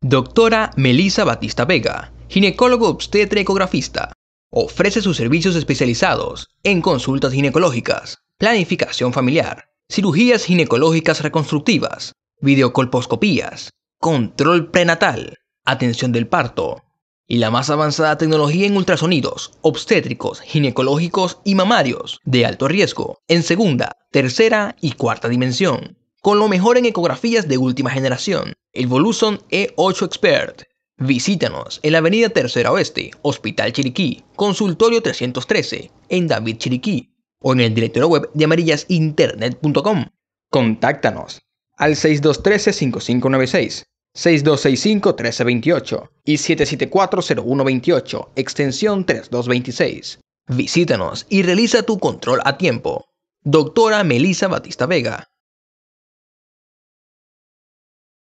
Doctora Melisa Batista Vega, ginecólogo obstetra ecografista. Ofrece sus servicios especializados en consultas ginecológicas, planificación familiar, cirugías ginecológicas reconstructivas, videocolposcopías, control prenatal, atención del parto y la más avanzada tecnología en ultrasonidos obstétricos, ginecológicos y mamarios de alto riesgo en segunda, tercera y cuarta dimensión con lo mejor en ecografías de última generación, el Voluson E8 Expert. Visítanos en la Avenida Tercera Oeste, Hospital Chiriquí, Consultorio 313, en David Chiriquí, o en el directorio web de amarillasinternet.com. Contáctanos al 6213-5596, 6265-1328 y 7740128, extensión 3226. Visítanos y realiza tu control a tiempo. Doctora Melisa Batista Vega,